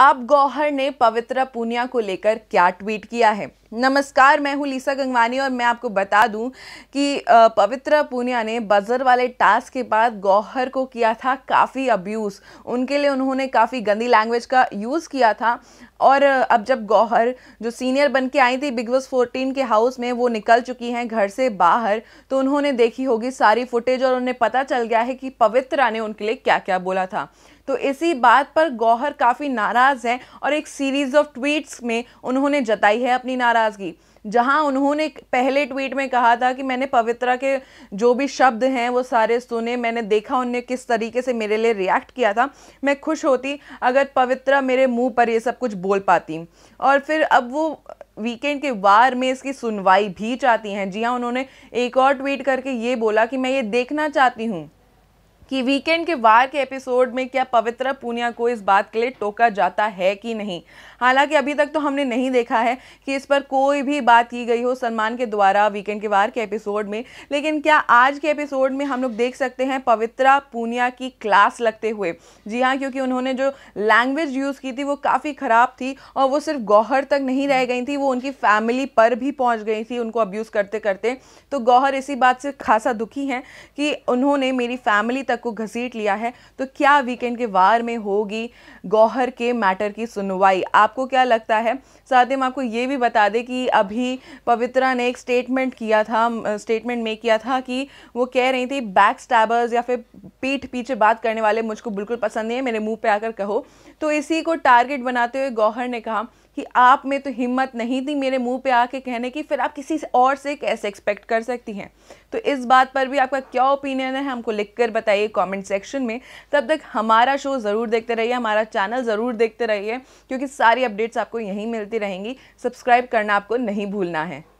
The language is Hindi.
अब गौहर ने पवित्र पूनिया को लेकर क्या ट्वीट किया है नमस्कार मैं हूँ लीसा गंगवानी और मैं आपको बता दूं कि पवित्रा पूनिया ने बजर वाले टास्क के बाद गौहर को किया था काफ़ी अब्यूज़ उनके लिए उन्होंने काफ़ी गंदी लैंग्वेज का यूज़ किया था और अब जब गौहर जो सीनियर बन के आई थी बिग बॉस फोर्टीन के हाउस में वो निकल चुकी हैं घर से बाहर तो उन्होंने देखी होगी सारी फुटेज और उन्हें पता चल गया है कि पवित्रा ने उनके लिए क्या क्या बोला था तो इसी बात पर गौहर काफ़ी नाराज़ हैं और एक सीरीज़ ऑफ ट्वीट्स में उन्होंने जताई है अपनी नाराज़ अंदाज की जहां उन्होंने पहले ट्वीट में कहा था कि मैंने पवित्रा के जो भी शब्द हैं वो सारे सुने मैंने देखा उनने किस तरीके से मेरे लिए रिएक्ट किया था मैं खुश होती अगर पवित्रा मेरे मुंह पर ये सब कुछ बोल पाती और फिर अब वो वीकेंड के वार में इसकी सुनवाई भी चाहती हैं जी हाँ उन्होंने एक और ट्वीट करके ये बोला कि मैं ये देखना चाहती हूँ कि वीकेंड के वार के एपिसोड में क्या पवित्रा पूनिया को इस बात के लिए टोका जाता है कि नहीं हालांकि अभी तक तो हमने नहीं देखा है कि इस पर कोई भी बात की गई हो सलमान के द्वारा वीकेंड के वार के एपिसोड में लेकिन क्या आज के एपिसोड में हम लोग देख सकते हैं पवित्रा पूनिया की क्लास लगते हुए जी हाँ क्योंकि उन्होंने जो लैंग्वेज यूज़ की थी वो काफ़ी ख़राब थी और वो सिर्फ गौहर तक नहीं रह गई थी वो उनकी फैमिली पर भी पहुँच गई थी उनको अब्यूज़ करते करते तो गौहर इसी बात से खासा दुखी हैं कि उन्होंने मेरी फैमिली तक तक को घसीट लिया है तो क्या वीकेंड के वार में होगी गौहर के मैटर की सुनवाई आपको क्या लगता है साथ ही हम आपको ये भी बता दें कि अभी पवित्रा ने एक स्टेटमेंट किया था स्टेटमेंट में किया था कि वो कह रही थी बैक स्टैबर्स या फिर पीठ पीछे बात करने वाले मुझको बिल्कुल पसंद नहीं है मेरे मुंह पे आकर कहो तो इसी को टारगेट बनाते हुए गौहर ने कहा कि आप में तो हिम्मत नहीं थी मेरे मुंह पे आके कहने की फिर आप किसी और से कैसे एक्सपेक्ट कर सकती हैं तो इस बात पर भी आपका क्या ओपिनियन है हमको लिख कर बताइए कॉमेंट सेक्शन में तब तक हमारा शो ज़रूर देखते रहिए हमारा चैनल ज़रूर देखते रहिए क्योंकि सारी अपडेट्स आपको यहीं मिलती रहेंगी सब्सक्राइब करना आपको नहीं भूलना है